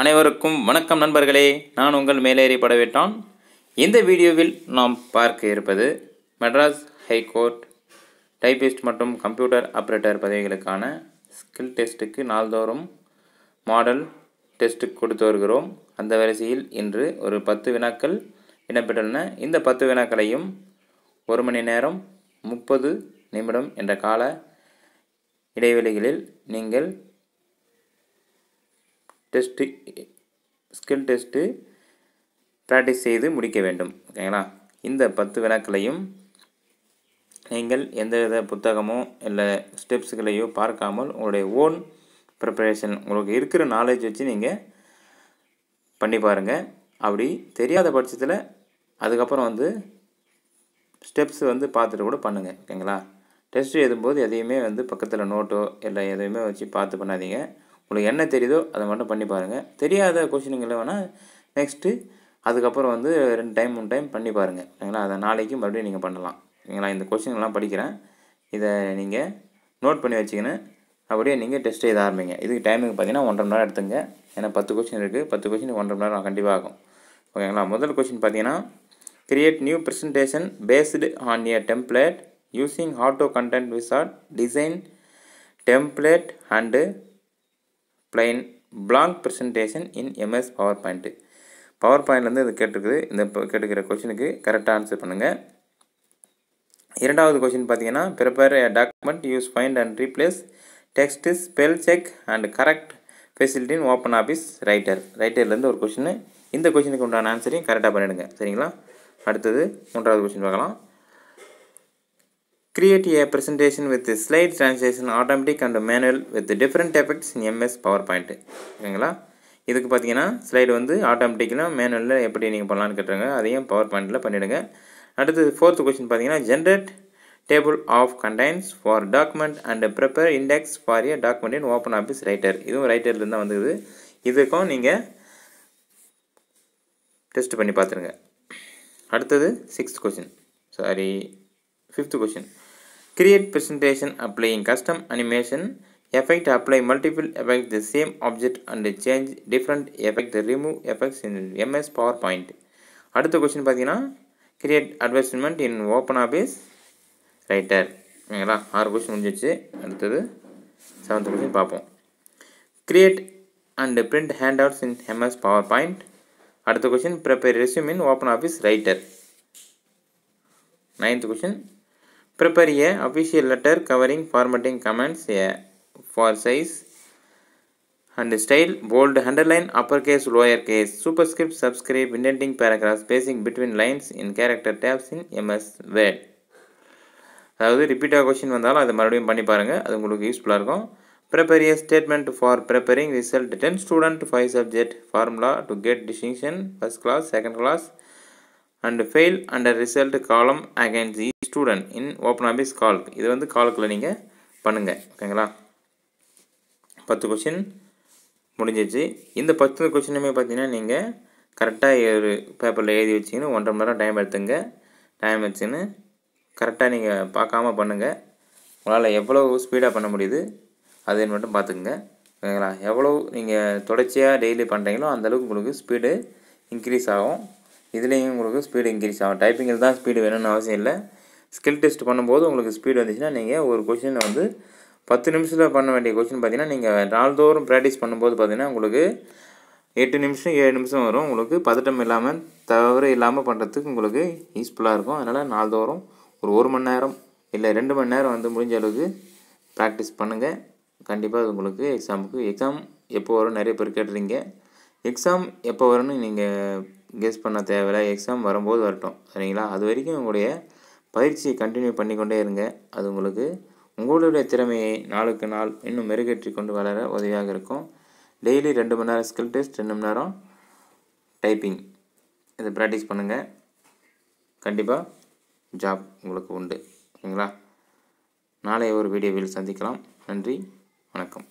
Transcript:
அனைவருக்கும் வணக்கம் நண்பர்களே நான் உங்கள் மேலேறி இந்த வீடியோவில் நாம் பார்க்க இருப்பது மெட்ராஸ் ஹைகோர்ட் டைபிஸ்ட் மற்றும் கம்ப்யூட்டர் ஆப்ரேட்டர் பதவிகளுக்கான ஸ்கில் டெஸ்ட்டுக்கு நாள்தோறும் மாடல் டெஸ்ட்டு கொடுத்து வருகிறோம் அந்த வரிசையில் இன்று ஒரு பத்து வினாக்கள் இடம்பெற்றுள்ளன இந்த பத்து வினாக்களையும் ஒரு மணி நேரம் முப்பது நிமிடம் என்ற கால இடைவெளிகளில் நீங்கள் டெஸ்ட்டு ஸ்கில் டெஸ்ட்டு ப்ராக்டிஸ் செய்து முடிக்க வேண்டும் ஓகேங்களா இந்த பத்து வினாக்களையும் நீங்கள் எந்தவித புத்தகமோ இல்லை ஸ்டெப்ஸுகளையோ பார்க்காமல் உங்களுடைய ஓன் ப்ரிப்பரேஷன் உங்களுக்கு இருக்கிற நாலேஜ் வச்சு நீங்கள் பண்ணி பாருங்கள் அப்படி தெரியாத பட்சத்தில் அதுக்கப்புறம் வந்து ஸ்டெப்ஸ் வந்து பார்த்துட்டு கூட பண்ணுங்கள் ஓகேங்களா டெஸ்ட் எழுதும்போது எதையுமே வந்து பக்கத்தில் நோட்டோ இல்லை எதையுமே வச்சு பார்த்து பண்ணாதீங்க உங்களுக்கு என்ன தெரியுதோ அதை மட்டும் பண்ணி பாருங்கள் தெரியாத கொஷினுங்களை வேணால் நெக்ஸ்ட்டு அதுக்கப்புறம் வந்து ரெண்டு டைம் மூணு டைம் பண்ணி பாருங்கள் சரிங்களா அதை நாளைக்கு மறுபடியும் நீங்கள் பண்ணலாம் சரிங்களா இந்த கொஷின்லாம் படிக்கிறேன் இதை நீங்கள் நோட் பண்ணி வச்சுக்கின்னு அப்படியே நீங்கள் டெஸ்ட் எழுத ஆரம்பிங்க இதுக்கு டைமிங் பார்த்தீங்கன்னா ஒன்றரை மணி நேரம் எடுத்துங்க ஏன்னா பத்து கொஷின் இருக்குது பத்து கொஷின் ஒன்றரை மணி நேரம் கண்டிப்பாக ஆகும் ஓகேங்களா முதல் கொஷின் பார்த்தீங்கன்னா create new presentation based on your template using auto content wizard design template and plain blank presentation in MS PowerPoint power பாயிண்ட்லேருந்து இது கேட்டிருக்குது இந்த கேட்டுக்கிற கொஷினுக்கு கரெக்டாக ஆன்சர் பண்ணுங்கள் இரண்டாவது கொஷின் பார்த்தீங்கன்னா prepare a document use find and replace text spell check and correct facility in open office writer ரைட்டர்லேருந்து ஒரு கொஷின் இந்த கொஷினுக்கு உண்டான ஆன்சரையும் கரெக்டாக பண்ணிவிடுங்க சரிங்களா அடுத்தது மூன்றாவது கொஷின் பார்க்கலாம் Create a presentation with slide translation automatic and manual with different effects in MS PowerPoint சரிங்களா இதுக்கு பார்த்தீங்கன்னா ஸ்லைடு வந்து ஆட்டோமேட்டிக்கலாக மேனுவலில் எப்படி நீங்கள் பண்ணலான்னு கேட்டுருங்க அதையும் பவர் பாயிண்டில் பண்ணிவிடுங்க அடுத்து ஃபோர்த்து கொஸ்டின் பார்த்தீங்கன்னா generate table of contents for document and prepare index for a document in open office writer இதுவும் ரைட்டர்லேருந்து தான் வந்துது இதுக்கும் நீங்கள் டெஸ்ட் பண்ணி பார்த்துருங்க அடுத்தது sixth question sorry fifth question Create presentation applying custom animation. Effect apply multiple effects the same object and change different effect remove effects in MS PowerPoint. அடுத்த கொஸ்டின் பார்த்தீங்கன்னா create advertisement in open office writer ஓகேங்களா ஆறு question முடிஞ்சிச்சு அடுத்தது seventh question பார்ப்போம் create and print handouts in MS PowerPoint அடுத்த question prepare resume in open office writer ninth question Prepare a official letter covering formatting comments a for size and style, bold, underline, uppercase, lowercase, superscript, subscript, indenting paragraphs, spacing between lines in character tabs in MS Word. அதாவது ரிப்பீட்டாக question வந்தாலும் அதை மறுபடியும் பண்ணி பாருங்கள் அது உங்களுக்கு யூஸ்ஃபுல்லாக இருக்கும் prepare a statement for preparing result ten student five subject formula to get distinction first class second class and fail under result column against the student in open office calc இது வந்து கால்கில் நீங்கள் பண்ணுங்கள் ஓகேங்களா பத்து கொஷின் முடிஞ்சிச்சு இந்த பத்து கொஷினுமே பார்த்தீங்கன்னா நீங்கள் கரெக்டாக ஒரு பேப்பரில் எழுதி வச்சிங்கன்னு ஒன்றரை மணி நேரம் டைம் எடுத்துங்க டைம் வச்சுன்னு கரெக்டாக நீங்கள் பார்க்காம பண்ணுங்கள் உங்களால் எவ்வளோ ஸ்பீடாக பண்ண முடியுது அதை மட்டும் பார்த்துக்குங்க ஓகேங்களா எவ்வளோ நீங்கள் தொடர்ச்சியாக டெய்லி பண்ணுறீங்களோ அந்தளவுக்கு உங்களுக்கு ஸ்பீடு இன்க்ரீஸ் ஆகும் இதுலேயும் உங்களுக்கு ஸ்பீடு இன்க்ரீஸ் ஆகும் டைப்பிங்கில் தான் ஸ்பீடு வேணும்னு அவசியம் இல்லை ஸ்கில் டெஸ்ட் பண்ணும்போது உங்களுக்கு ஸ்பீடு வந்துச்சுன்னா நீங்கள் ஒரு கொஷினை வந்து பத்து நிமிஷத்தில் பண்ண வேண்டிய கொஷின் பார்த்தீங்கன்னா நீங்கள் நாள்தோறும் ப்ராக்டிஸ் பண்ணும்போது பார்த்தீங்கன்னா உங்களுக்கு எட்டு நிமிஷம் ஏழு நிமிஷம் வரும் உங்களுக்கு பதட்டம் இல்லாமல் தவறு இல்லாமல் பண்ணுறதுக்கு உங்களுக்கு யூஸ்ஃபுல்லாக இருக்கும் அதனால் நாள்தோறும் ஒரு ஒரு மணி நேரம் இல்லை ரெண்டு மணி நேரம் வந்து முடிஞ்ச அளவுக்கு ப்ராக்டிஸ் பண்ணுங்கள் கண்டிப்பாக அது உங்களுக்கு எக்ஸாமுக்கு எக்ஸாம் எப்போ வரும் நிறைய பேர் கேட்டுறீங்க எக்ஸாம் எப்போ வரும்னு நீங்கள் கெஸ் பண்ண தேவையில்லை எக்ஸாம் வரும்போது வரட்டும் சரிங்களா அது வரைக்கும் உங்களுடைய பயிற்சியை கண்டினியூ பண்ணிக்கொண்டே இருங்க அது உங்களுக்கு உங்களுடைய திறமையை நாளுக்கு நாள் இன்னும் மெருகேற்றி கொண்டு வளர உதவியாக இருக்கும் டெய்லி ரெண்டு மணி நேரம் ஸ்கில் டெஸ்ட் ரெண்டு மணி நேரம் டைப்பிங் இதை ப்ராக்டிஸ் பண்ணுங்கள் கண்டிப்பாக ஜாப் உங்களுக்கு உண்டு சரிங்களா நாளை ஒரு வீடியோவில் சந்திக்கலாம் நன்றி வணக்கம்